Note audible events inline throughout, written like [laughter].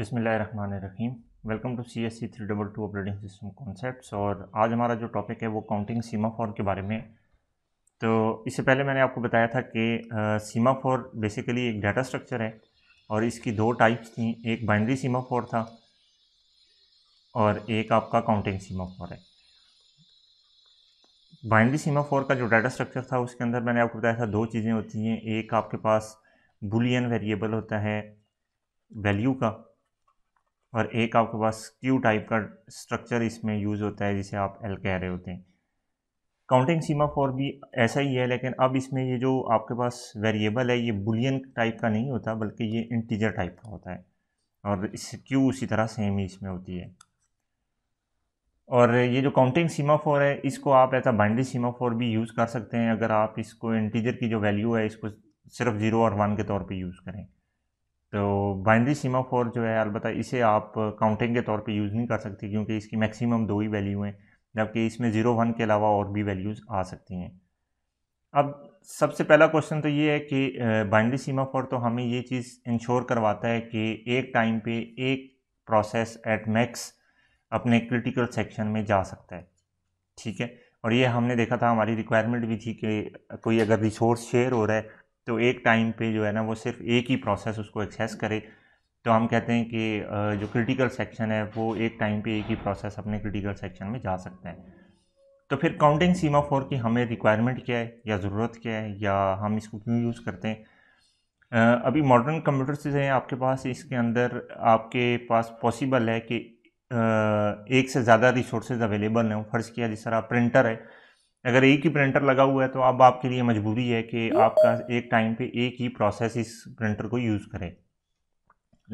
बिसमीम welcome to C S C three double two operating system concept और आज हमारा जो टॉपिक है वो काउंटिंग सीमा फॉर के बारे में तो इससे पहले मैंने आपको बताया था कि सीमा फॉर बेसिकली एक डाटा स्ट्रक्चर है और इसकी दो टाइप्स थी एक बाइंड्री सीमा फॉर था और एक आपका काउंटिंग सीमा फॉर है बाइंड्री सीमा फॉर का जो डाटा स्ट्रक्चर था उसके अंदर मैंने आपको बताया था दो चीज़ें होती हैं एक आपके पास बुलियन वेरिएबल होता है वैल्यू का और एक आपके पास क्यू टाइप का स्ट्रक्चर इसमें यूज़ होता है जिसे आप एल कह रहे होते हैं काउंटिंग सीमा फॉर भी ऐसा ही है लेकिन अब इसमें ये जो आपके पास वेरिएबल है ये बुलियन टाइप का नहीं होता बल्कि ये इंटीजर टाइप का होता है और इस क्यू उसी तरह सेम ही इसमें होती है और ये जो काउंटिंग सीमा फोर है इसको आप ऐसा बाइंड्री सीमा फोर भी यूज़ कर सकते हैं अगर आप इसको इंटीजर की जो वैल्यू है इसको सिर्फ ज़ीरो और वन के तौर पे यूज़ करें तो बाइनरी सीमा फॉर जो है अलबत्त इसे आप काउंटिंग के तौर पे यूज़ नहीं कर सकते क्योंकि इसकी मैक्सिमम दो ही वैल्यू हैं जबकि इसमें ज़ीरो वन के अलावा और भी वैल्यूज़ आ सकती हैं अब सबसे पहला क्वेश्चन तो ये है कि बाइनरी सीमा फॉर तो हमें ये चीज़ इंश्योर करवाता है कि एक टाइम पे एक प्रोसेस एट मैक्स अपने क्रिटिकल सेक्शन में जा सकता है ठीक है और ये हमने देखा था हमारी रिक्वायरमेंट भी थी कि कोई अगर रिसोर्स शेयर हो रहा है तो एक टाइम पे जो है ना वो सिर्फ एक ही प्रोसेस उसको एक्सेस करे तो हम कहते हैं कि जो क्रिटिकल सेक्शन है वो एक टाइम पे एक ही प्रोसेस अपने क्रिटिकल सेक्शन में जा सकते हैं तो फिर काउंटिंग सीमा फोर की हमें रिक्वायरमेंट क्या है या ज़रूरत क्या है या हम इसको क्यों यूज़ करते हैं अभी मॉडर्न से हैं आपके पास इसके अंदर आपके पास पॉसिबल है कि एक से ज़्यादा रिसोर्सेज अवेलेबल हैं फ़र्ज़ किया जिस तरह प्रिंटर है अगर एक ही प्रिंटर लगा हुआ है तो अब आपके लिए मजबूरी है कि आपका एक टाइम पे एक ही प्रोसेस इस प्रिंटर को यूज़ करें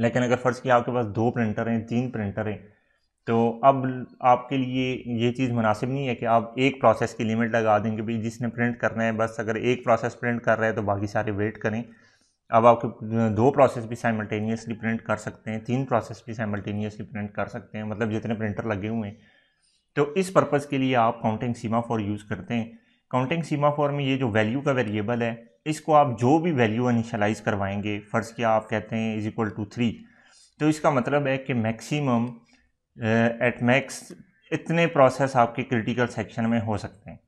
लेकिन अगर फ़र्ज़ किया आपके पास दो प्रिंटर हैं तीन प्रिंटर हैं तो अब आपके लिए ये चीज़ मुनासिब नहीं है कि आप एक प्रोसेस की लिमिट लगा देंगे भाई जिसने प्रिंट करना है बस अगर एक प्रोसेस प्रिंट कर रहा है तो बाकी सारे वेट करें अब आपके दो प्रोसेस भी साइमल्टेनियसली प्रिंट कर सकते हैं तीन प्रोसेस भी साइमल्टेनियसली प्रिंट कर सकते हैं मतलब जितने प्रिंटर लगे हुए हैं तो इस पर्पज़ के लिए आप काउंटिंग सीमा फॉर यूज़ करते हैं काउंटिंग सीमा फॉर में ये जो वैल्यू का वेरिएबल है इसको आप जो भी वैल्यू इनिशलाइज करवाएंगे फ़र्ज़ किया आप कहते हैं इज़ इक्वल टू थ्री तो इसका मतलब है कि मैक्सिमम एट मैक्स इतने प्रोसेस आपके क्रिटिकल सेक्शन में हो सकते हैं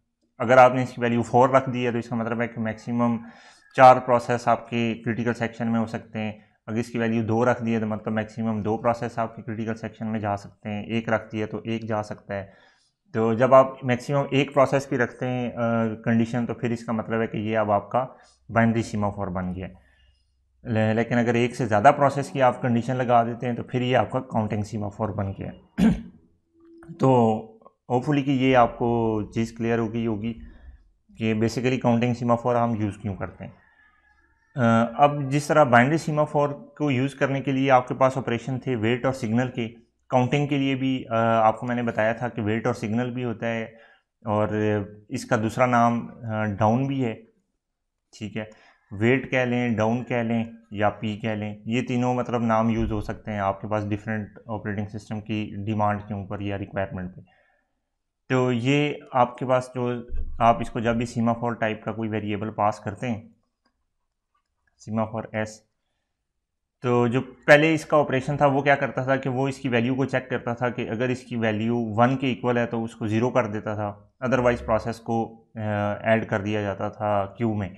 अगर आपने इसकी वैल्यू फोर रख दी है तो इसका मतलब है कि मैक्सिमम चार प्रोसेस आपके क्रिटिकल सेक्शन में हो सकते हैं अगर इसकी वैल्यू दो रख दिए तो मतलब मैक्सिमम दो प्रोसेस आपके क्रिटिकल सेक्शन में जा सकते हैं एक रख दिए तो एक जा सकता है तो जब आप मैक्सिमम एक प्रोसेस की रखते हैं कंडीशन तो फिर इसका मतलब है कि ये अब आपका बाइनरी सीमाफोर बन गया ले, लेकिन अगर एक से ज़्यादा प्रोसेस की आप कंडीशन लगा देते हैं तो फिर ये आपका काउंटिंग सीमाफोर बन गया [clears throat] तो होपफुली कि ये आपको चीज़ क्लियर होगी होगी कि बेसिकली काउंटिंग सीमाफोर हम यूज़ क्यों करते हैं अब जिस तरह बाइंडरी सीमा फॉर को यूज़ करने के लिए आपके पास ऑपरेशन थे वेट और सिग्नल के काउंटिंग के लिए भी आपको मैंने बताया था कि वेट और सिग्नल भी होता है और इसका दूसरा नाम डाउन भी है ठीक है वेट कह लें डाउन कह लें या पी कह लें ये तीनों मतलब नाम यूज़ हो सकते हैं आपके पास डिफरेंट ऑपरेटिंग सिस्टम की डिमांड के ऊपर या रिक्वायरमेंट पे तो ये आपके पास जो आप इसको जब भी सीमा फॉर टाइप का कोई वेरिएबल पास करते हैं सिग्मा फॉर एस तो जो पहले इसका ऑपरेशन था वो क्या करता था कि वो इसकी वैल्यू को चेक करता था कि अगर इसकी वैल्यू वन के इक्वल है तो उसको ज़ीरो कर देता था अदरवाइज़ प्रोसेस को ऐड कर दिया जाता था क्यू में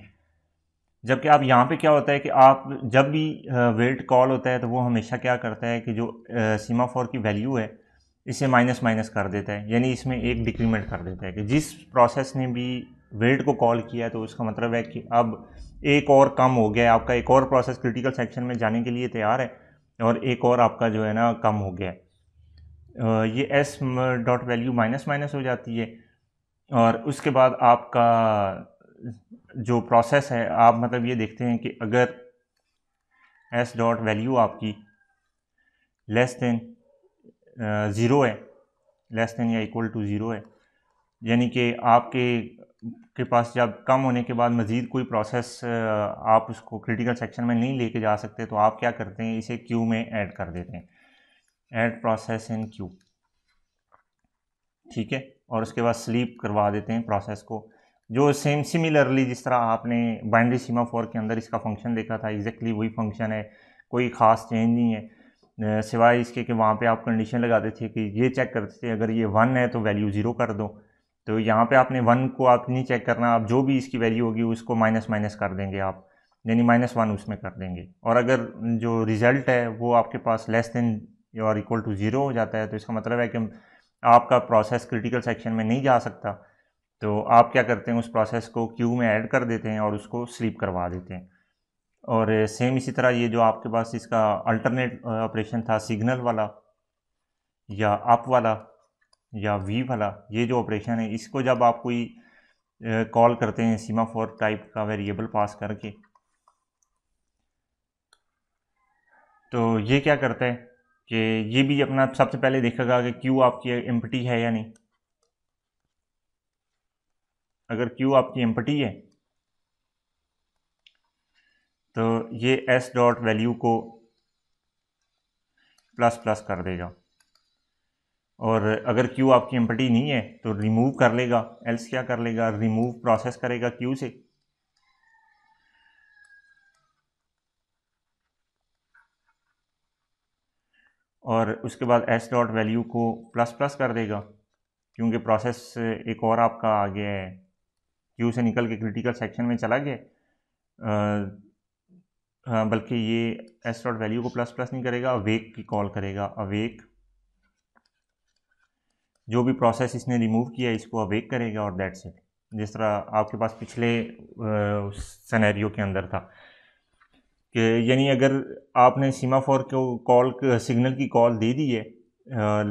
जबकि आप यहाँ पे क्या होता है कि आप जब भी वेट कॉल होता है तो वो हमेशा क्या करता है कि जो सीमा फोर की वैल्यू है इसे माइनस माइनस कर देता है यानी इसमें एक डिक्रीमेंट कर देता है कि जिस प्रोसेस ने भी वेट को कॉल किया तो उसका मतलब है कि अब एक और कम हो गया है आपका एक और प्रोसेस क्रिटिकल सेक्शन में जाने के लिए तैयार है और एक और आपका जो है ना कम हो गया है ये S dot value minus minus हो जाती है और उसके बाद आपका जो प्रोसेस है आप मतलब ये देखते हैं कि अगर एस डॉट वैल्यू आपकी लेस देन ज़ीरो है लेस देन या इक्वल टू ज़ीरो है यानी कि आपके के पास जब कम होने के बाद मज़ीद कोई प्रोसेस आप उसको क्रिटिकल सेक्शन में नहीं लेके जा सकते तो आप क्या करते हैं इसे क्यू में ऐड कर देते हैं ऐड प्रोसेस इन क्यू ठीक है और उसके बाद स्लीप करवा देते हैं प्रोसेस को जो सेम सिमिलरली जिस तरह आपने बाइंड्री सीमा फोर के अंदर इसका फंक्शन देखा था एग्जैक्टली वही फंक्शन है कोई ख़ास चेंज नहीं है सिवाय इसके कि वहाँ पे आप कंडीशन लगाते थे कि ये चेक करते थे अगर ये वन है तो वैल्यू ज़ीरो कर दो तो यहाँ पे आपने वन को आप नहीं चेक करना आप जो भी इसकी वैल्यू होगी उसको माइनस माइनस कर देंगे आप यानी माइनस वन उसमें कर देंगे और अगर जो रिज़ल्ट है वो आपके पास लेस देन और इक्वल टू ज़ीरो हो जाता है तो इसका मतलब है कि आपका प्रोसेस क्रिटिकल सेक्शन में नहीं जा सकता तो आप क्या करते हैं उस प्रोसेस को क्यू में ऐड कर देते हैं और उसको स्लीप करवा देते हैं और सेम इसी तरह ये जो आपके पास इसका अल्टरनेट ऑपरेशन uh, था सिग्नल वाला या अप वाला या वी वाला ये जो ऑपरेशन है इसको जब आप कोई कॉल करते हैं सीमा फोर टाइप का वेरिएबल पास करके तो ये क्या करता है कि ये भी अपना सबसे पहले देखेगा कि क्यू आपकी एम्पटी है या नहीं अगर क्यू आपकी एम्पटी है तो ये एस डॉट वैल्यू को प्लस प्लस कर देगा और अगर क्यू आपकी एम्पटी नहीं है तो रिमूव कर लेगा एल्स क्या कर लेगा रिमूव प्रोसेस करेगा क्यू से और उसके बाद एस डॉट वैल्यू को प्लस प्लस कर देगा क्योंकि प्रोसेस एक और आपका आ गया है क्यू से निकल के क्रिटिकल सेक्शन में चला गया हाँ, बल्कि ये एस डॉट वैल्यू को प्लस प्लस नहीं करेगा अवेक की कॉल करेगा अवेक जो भी प्रोसेस इसने रिमूव किया इसको अवेक करेगा और दैट्स इट जिस तरह आपके पास पिछले सनेरियो के अंदर था कि यानी अगर आपने सीमा फॉर को कॉल सिग्नल की कॉल दे दी है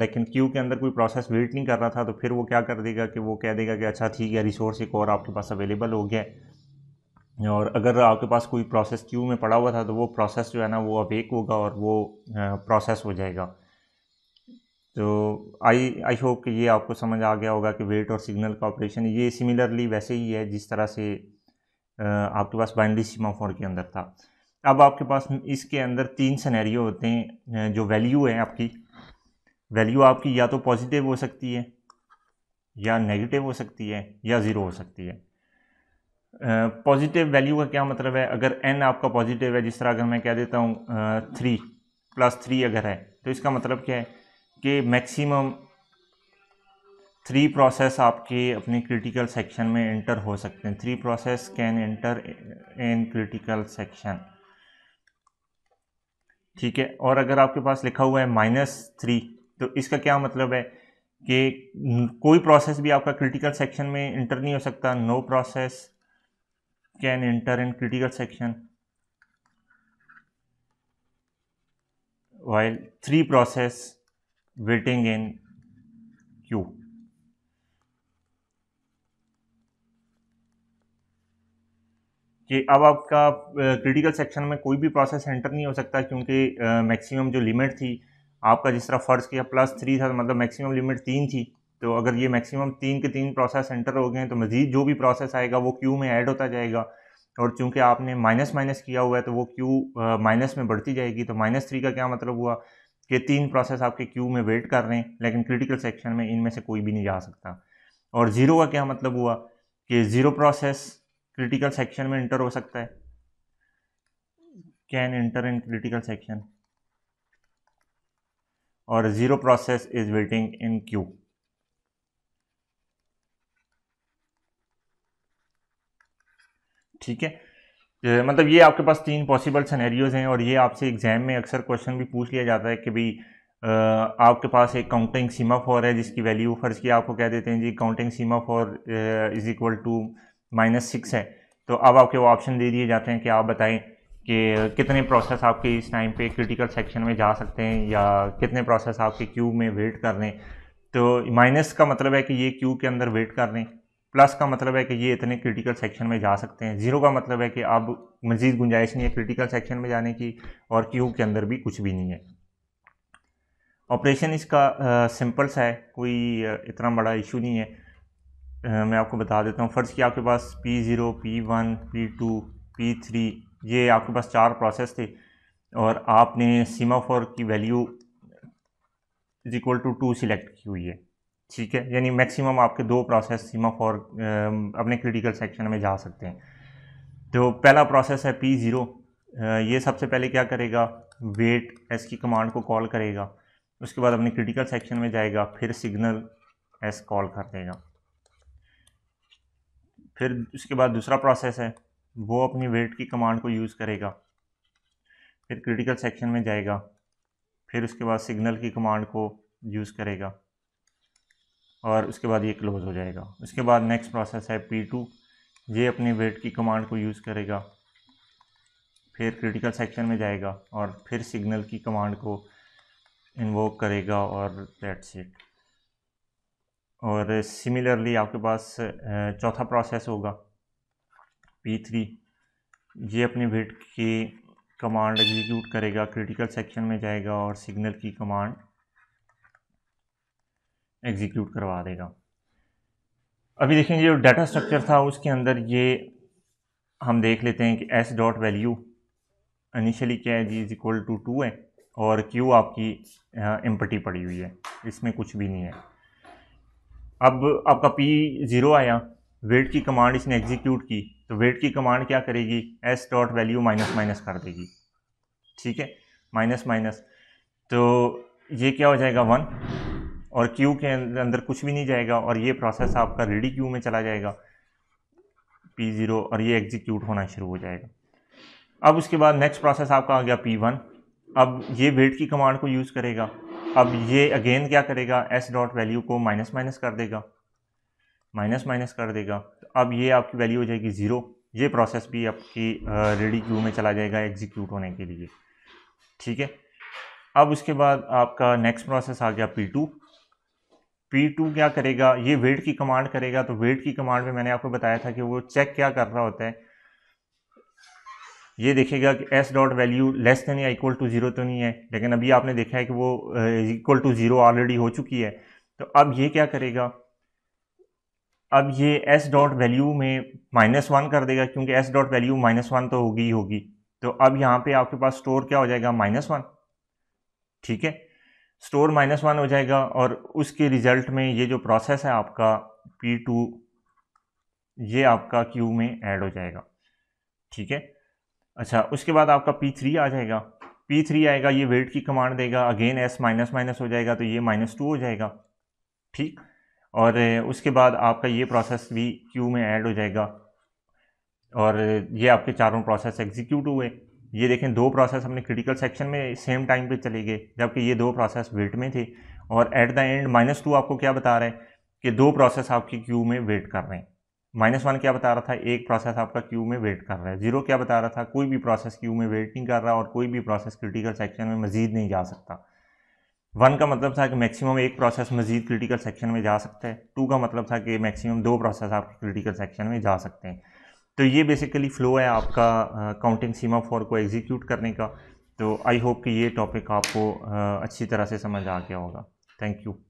लेकिन क्यू के अंदर कोई प्रोसेस वेट नहीं कर रहा था तो फिर वो क्या कर देगा कि वो कह देगा कि अच्छा ठीक है रिसोर्स एक और आपके पास अवेलेबल हो गया और अगर आपके पास कोई प्रोसेस क्यू में पड़ा हुआ था तो वो प्रोसेस जो है ना वो अवेक होगा और वो प्रोसेस हो जाएगा तो आई आई होप कि ये आपको समझ आ गया होगा कि वेट और सिग्नल का ऑपरेशन ये सिमिलरली वैसे ही है जिस तरह से आपके पास बाइंडी सीमा फोर के अंदर था अब आपके पास इसके अंदर तीन सिनेरियो होते हैं जो वैल्यू है आपकी वैल्यू आपकी या तो पॉजिटिव हो सकती है या नेगेटिव हो सकती है या ज़ीरो हो सकती है पॉजिटिव वैल्यू का क्या मतलब है अगर एन आपका पॉजिटिव है जिस तरह अगर मैं कह देता हूँ थ्री प्लस थ्री अगर है तो इसका मतलब क्या है के मैक्सिमम थ्री प्रोसेस आपके अपने क्रिटिकल सेक्शन में एंटर हो सकते हैं three process can enter in critical section ठीक है और अगर आपके पास लिखा हुआ है माइनस थ्री तो इसका क्या मतलब है कि कोई प्रोसेस भी आपका क्रिटिकल सेक्शन में इंटर नहीं हो सकता no process can enter in critical section while three process waiting in queue. कि अब आपका क्रिटिकल सेक्शन में कोई भी प्रोसेस एंटर नहीं हो सकता क्योंकि मैक्सिमम जो लिमिट थी आपका जिस तरह फ़र्ज किया प्लस थ्री था मतलब मैक्सिमम लिमिट तीन थी तो अगर ये मैक्सिमम तीन के तीन प्रोसेस एंटर हो गए हैं तो मज़ीद जो भी प्रोसेस आएगा वो क्यू में ऐड होता जाएगा और चूंकि आपने माइनस माइनस किया हुआ है तो वो क्यू माइनस में बढ़ती जाएगी तो माइनस थ्री का क्या मतलब हुआ ये तीन प्रोसेस आपके क्यू में वेट कर रहे हैं लेकिन क्रिटिकल सेक्शन में इनमें से कोई भी नहीं जा सकता और ज़ीरो का क्या मतलब हुआ कि ज़ीरो प्रोसेस क्रिटिकल सेक्शन में इंटर हो सकता है can enter in critical section और zero process is waiting in queue ठीक है मतलब ये आपके पास तीन पॉसिबल सनेरियोज़ हैं और ये आपसे एग्ज़ाम में अक्सर क्वेश्चन भी पूछ लिया जाता है कि भाई आपके पास एक काउंटिंग सीमा फॉर है जिसकी वैल्यू फर्ज की आपको कह देते हैं जी counting semaphore is equal to minus six है तो अब आपके वो ऑप्शन दे दिए जाते हैं कि आप बताएं कि कितने प्रोसेस आपके इस टाइम पे क्रिटिकल सेक्शन में जा सकते हैं या कितने प्रोसेस आपके क्यू में वेट कर रहे हैं तो माइनस का मतलब है कि ये क्यू के अंदर वेट कर रहे हैं प्लस का मतलब है कि ये इतने क्रिटिकल सेक्शन में जा सकते हैं ज़ीरो का मतलब है कि अब मज़ीद गुंजाइश नहीं है क्रिटिकल सेक्शन में जाने की और क्यू के अंदर भी कुछ भी नहीं है ऑपरेशन इसका सिंपल सा है कोई इतना बड़ा इशू नहीं है आ, मैं आपको बता देता हूँ फ़र्ज़ कि आपके पास P zero P one P two P three ये आपके पास चार प्रोसेस थे और आपने सीमा फोर की value is equal to two select की हुई है ठीक है यानी मैक्सिमम आपके दो प्रोसेस सीमा फॉर अपने क्रिटिकल सेक्शन में जा सकते हैं तो पहला प्रोसेस है पी ज़ीरो ये सबसे पहले क्या करेगा वेट एस की कमांड को कॉल करेगा उसके बाद अपने क्रिटिकल सेक्शन में जाएगा फिर सिग्नल एस कॉल कर देगा फिर उसके बाद दूसरा प्रोसेस है वो अपनी वेट की कमांड को यूज़ करेगा फिर क्रिटिकल सेक्शन में जाएगा फिर उसके बाद सिग्नल की कमांड को यूज़ करेगा और उसके बाद ये क्लोज़ हो जाएगा उसके बाद नेक्स्ट प्रोसेस है पी टू ये अपनी वेट की कमांड को यूज़ करेगा फिर क्रिटिकल सेक्शन में जाएगा और फिर सिग्नल की कमांड को इन्वोक करेगा और दैट्स इट और सिमिलरली आपके पास चौथा प्रोसेस होगा पी थ्री ये अपनी वेट की कमांड एग्जीक्यूट करेगा क्रिटिकल सेक्शन में जाएगा और सिग्नल की कमांड एग्जीक्यूट करवा देगा अभी देखेंगे जो डाटा स्ट्रक्चर था उसके अंदर ये हम देख लेते हैं कि एस डॉट वैल्यू इनिशियली क्या है जी इज इक्वल टू टू है और क्यू आपकी एम्पटी पड़ी हुई है इसमें कुछ भी नहीं है अब आपका पी ज़ीरो आया वेट की कमांड इसने एग्जीक्यूट की तो वेट की कमांड क्या करेगी S dot value minus minus कर देगी ठीक है माइनस माइनस तो ये क्या हो जाएगा वन और क्यू के अंदर कुछ भी नहीं जाएगा और ये प्रोसेस आपका रेडी क्यू में चला जाएगा पी ज़ीरो और ये एग्जीक्यूट होना शुरू हो जाएगा अब उसके बाद नेक्स्ट प्रोसेस आपका आ गया पी वन अब ये वेट की कमांड को यूज़ करेगा अब ये अगेन क्या करेगा एस डॉट वैल्यू को माइनस माइनस कर देगा माइनस माइनस कर देगा तो अब ये आपकी वैल्यू हो जाएगी ज़ीरो ये प्रोसेस भी आपकी रेडी क्यू में चला जाएगा एग्जीक्यूट होने के लिए ठीक है अब उसके बाद आपका नेक्स्ट प्रोसेस आ गया पी टू P2 क्या करेगा ये वेट की कमांड करेगा तो वेट की कमांड में मैंने आपको बताया था कि वो चेक क्या कर रहा होता है ये देखेगा कि s dot value less than या इक्वल टू जीरो तो नहीं है लेकिन अभी आपने देखा है कि वो इक्वल टू जीरो ऑलरेडी हो चुकी है तो अब ये क्या करेगा अब ये s डॉट वैल्यू में माइनस वन कर देगा क्योंकि s dot value minus one तो होगी ही होगी तो अब यहाँ पे आपके पास स्टोर क्या हो जाएगा माइनस वन ठीक है स्टोर माइनस वन हो जाएगा और उसके रिज़ल्ट में ये जो प्रोसेस है आपका पी टू ये आपका क्यू में ऐड हो जाएगा ठीक है अच्छा उसके बाद आपका पी थ्री आ जाएगा पी थ्री आएगा ये वेट की कमांड देगा अगेन एस माइनस माइनस हो जाएगा तो ये माइनस टू हो जाएगा ठीक और उसके बाद आपका ये प्रोसेस भी क्यू में ऐड हो जाएगा और ये आपके चारों प्रोसेस एग्जीक्यूट हुए ये देखें दो प्रोसेस अपने क्रिटिकल सेक्शन में सेम टाइम पे चले गए जबकि ये दो प्रोसेस वेट में थे और at the end minus two आपको क्या बता रहे हैं कि दो प्रोसेस आपकी क्यू में वेट कर रहे हैं माइनस वन क्या बता रहा था एक प्रोसेस आपका क्यू में वेट कर रहा है जीरो क्या बता रहा था कोई भी प्रोसेस क्यू में वेट नहीं कर रहा और कोई भी प्रोसेस क्रिटिकल सेक्शन में मजीद नहीं जा सकता वन का मतलब था कि मैक्सिमम एक प्रोसेस मजीद क्रिटिकल सेक्शन में जा सकता है टू का मतलब था कि मैक्सिमम दो प्रोसेस आपके क्रिटिकल सेक्शन में जा सकते हैं तो ये बेसिकली फ़्लो है आपका काउंटिंग सीमा फॉर को एग्जीक्यूट करने का तो आई होप कि ये टॉपिक आपको अच्छी तरह से समझ आ गया होगा थैंक यू